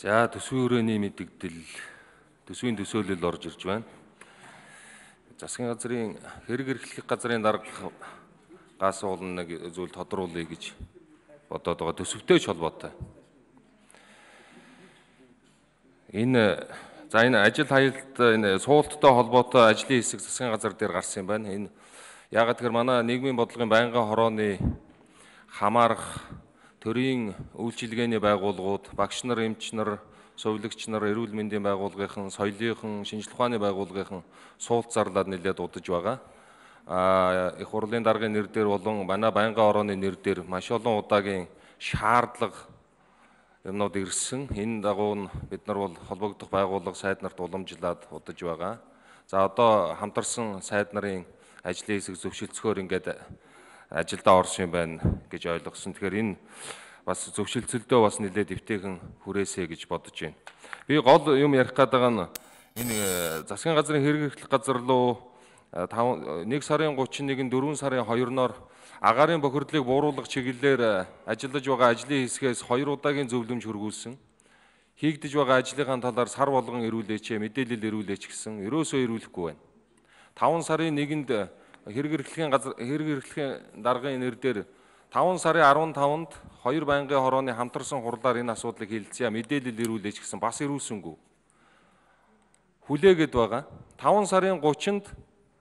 За төсвийн хүрээний мэдэгдэл төсвийн төсөөлөл орж ирж байна. Засгийн газрын хэрэг эрхлэх газрын дарга гаас уулын нэг зүйл тодруулъя гэж бодоод байгаа төсөвтэй ч холбоотой. Энэ за энэ ажил хаялт энэ суулттай холбоотой ажлын хэсэг засгийн газар дээр гарсан юм байна. Энэ ягаад гэхээр манай нийгмийн бодлогын байнгын хорооны хамаарах төрийн үйлчилгээний байгууллагууд, багш нар, эмч нар, сувилагч нар, эрүүл мэндийн байгууллагын, соёлынхон, шинжилгээ ухааны байгууллагын суулт зарлаад нэлээд удаж байгаа. Аа их хурлын даргын нэр дээр болон манай байнгын орооны нэр дээр маш олон удаагийн шаардлага юмнууд ирсэн. Энэ дагуу нь бид нар бол холбогдох байгууллага сайд нарт уламжлаад удаж байгаа. За одоо хамтарсан сайд нарын ажлын хэсэг зөвшөлдсөөр ингээд ажилдаа орсон юм байна гэж ойлгосон. Тэгэхээр энэ бас зөвшөлдсөлдөө бас нэлээд дэвтэйхэн хүрээсэ гэж бодож байна. Би гол юм ярих гээд байгаа нь энэ э, засгийн газрын хэрэгжих газар руу 1 э, сарын 31-нд 4 сарын 2-ноор агарын бохирдлыг бууруулах чиглэлээр э, ажиллаж байгаа ажлын хэсгээс 2 удаагийн зөвлөмж хөргүүлсэн. Хийгдэж байгаа ажлынхаа талаар сар болгон ирүүлээч, мэдээлэл ирүүлээч гэсэн ерөөсөө ирүүлэхгүй байна. 5 сарын 1-нд хэрэг эрхлэлийн газар хэрэг эрхлэлийн даргын нэр дээр 5 сарын 15-нд хоёр байнгын хорооны хамтарсан хурлаар энэ асуудлыг хэлэлцээ. Мэдээлэл ирүүлээч гэсэн бас ирүүлсэнгүй. Хүлээгээд байгаа. 5 сарын 30-нд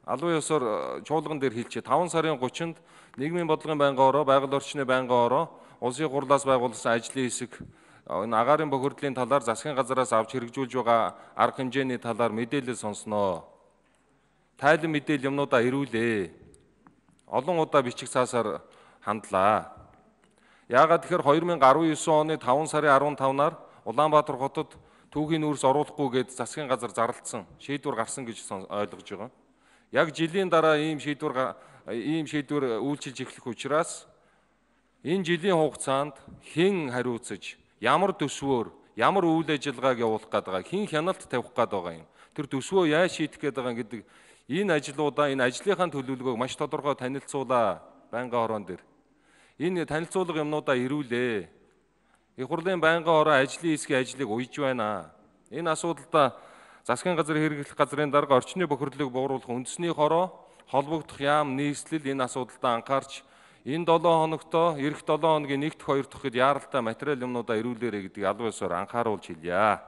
алуу ёсоор э, чуулган дээр хэлчихэ. 5 сарын 30-нд нийгмийн бодлогын байнгын ороо, байгаль орчны байнгын ороо, улсын хурлаас байгуулсан ажлын хэсэг э, энэ агаарын бохирдлын талаар засгийн газараас авч хэрэгжүүлж байгаа арга хэмжээний талаар мэдээлэл сонсноо тайлан мэдээл юмнуудаа ирүүлээ. Олон удаа бичих цаасаар хандлаа. Яагаад тэгэхээр 2019 оны 5 сарын 15-наар Улаанбаатар хотод түүхийн нүүрс оруулахгүй гэд засгийн газар зарлцсан шийдвэр гарсан гэж ойлгож байгаа. Яг жилийн дараа ийм шийдвэр ийм шийдвэр үйлчилж эхлэх учраас энэ жилийн хугацаанд хэн хариуцж, ямар төсвөөр, ямар үйл ажиллагааг явуулах гээд байгаа, хэн хяналт тавих гээд байгаа юм. Тэр төсвөө яаж шийдэх гээд байгаа гэдэг Энэ ажлуудаа энэ ажлынхаа төлөвлөгөөг маш тодорхой танилцуулаа байнгын хорон дээр. Энэ танилцуулга юмнуудаа ирүүлээ. Их хурлын байнгын хороо ажлын хэсгийн ажлыг уйж байна. Энэ асуудалда засгийн газар хэрэглэх газрын дарга орчны бохирдлыг бууруулах үндэсний хороо холбогдох яам нийслэл энэ асуудалтай анхаарч энэ 7 хоногтоо эх 7 хоногийн 1-р 2-р хэд яаралтай материал юмнуудаа ирүүлээрэ гэдэг албан ёсоор анхааруулж хэлье.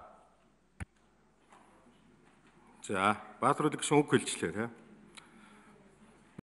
За, Баатарууд гүшин үг хэлжлээ те.